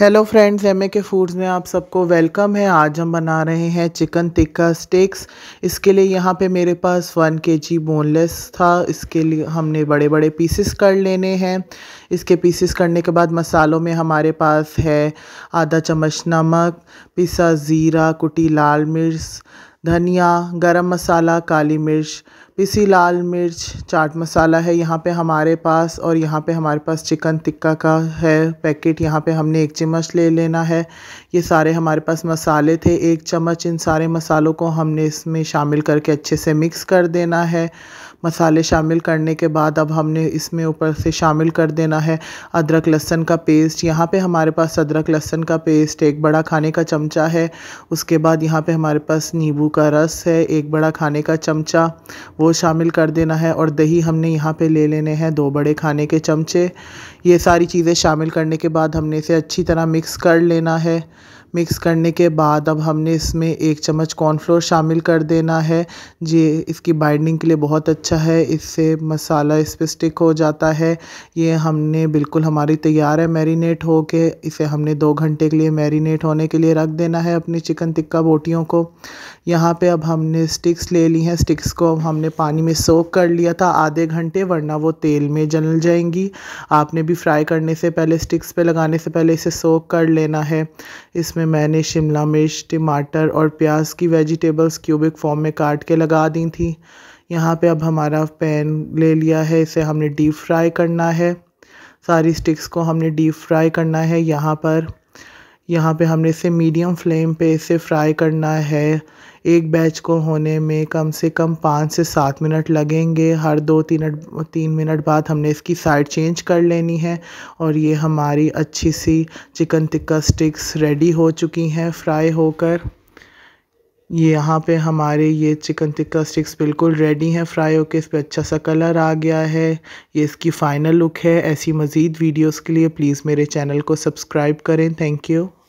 hello friends M K Foods में आप सबको वेलकम है आज हम बना रहे हैं चिकन टिक्का स्टिक्स इसके लिए यहाँ पे मेरे पास वन के जी बोनलेस था इसके लिए हमने बड़े बड़े पीसेस कर लेने हैं इसके पीसेस करने के बाद मसालों में हमारे पास है आधा चम्मच नमक पिसा ज़ीरा कुटी लाल मिर्च धनिया गरम मसाला काली मिर्च पिसी लाल मिर्च चाट मसाला है यहाँ पे हमारे पास और यहाँ पे हमारे पास चिकन टिक्का का है पैकेट यहाँ पे हमने एक चम्मच ले लेना है ये सारे हमारे पास मसाले थे एक चम्मच इन सारे मसालों को हमने इसमें शामिल करके अच्छे से मिक्स कर देना है मसाले शामिल करने के बाद अब हमने इसमें ऊपर से शामिल कर देना है अदरक लहसन का पेस्ट यहाँ पे हमारे पास अदरक लहसन का पेस्ट एक बड़ा खाने का चमचा है उसके बाद यहाँ पे हमारे पास नींबू का रस है एक बड़ा खाने का चमचा वो शामिल कर देना है और दही हमने यहाँ पे ले लेने हैं दो बड़े खाने के चमचे ये सारी चीज़ें शामिल करने के बाद हमने इसे अच्छी तरह मिक्स कर लेना है मिक्स करने के बाद अब हमने इसमें एक चम्मच कॉर्नफ्लोर शामिल कर देना है ये इसकी बाइंडिंग के लिए बहुत अच्छा है इससे मसाला इस पर स्टिक हो जाता है ये हमने बिल्कुल हमारी तैयार है मैरिनेट हो के इसे हमने दो घंटे के लिए मैरिनेट होने के लिए रख देना है अपनी चिकन टिक्का बोटियों को यहाँ पर अब हमने स्टिक्स ले ली हैं स्टिक्स को हमने पानी में सोक कर लिया था आधे घंटे वरना वो तेल में जल जाएंगी आपने भी फ्राई करने से पहले स्टिक्स पर लगाने से पहले इसे सोक कर लेना है इसमें जिसमें मैंने शिमला मिर्च टमाटर और प्याज की वेजिटेबल्स क्यूबिक फॉर्म में काट के लगा दी थी यहाँ पे अब हमारा पैन ले लिया है इसे हमने डीप फ्राई करना है सारी स्टिक्स को हमने डीप फ्राई करना है यहाँ पर यहाँ पे हमने इसे मीडियम फ्लेम पे इसे फ्राई करना है एक बैच को होने में कम से कम पाँच से सात मिनट लगेंगे हर दो तीन तीन मिनट बाद हमने इसकी साइड चेंज कर लेनी है और ये हमारी अच्छी सी चिकन टिक्का स्टिक्स रेडी हो चुकी हैं फ्राई होकर ये यहाँ पे हमारे ये चिकन टिक्का स्टिक्स बिल्कुल रेडी हैं फ्राई होकर इस पर अच्छा सा कलर आ गया है ये इसकी फ़ाइनल लुक है ऐसी मज़ीद वीडियोस के लिए प्लीज़ मेरे चैनल को सब्सक्राइब करें थैंक यू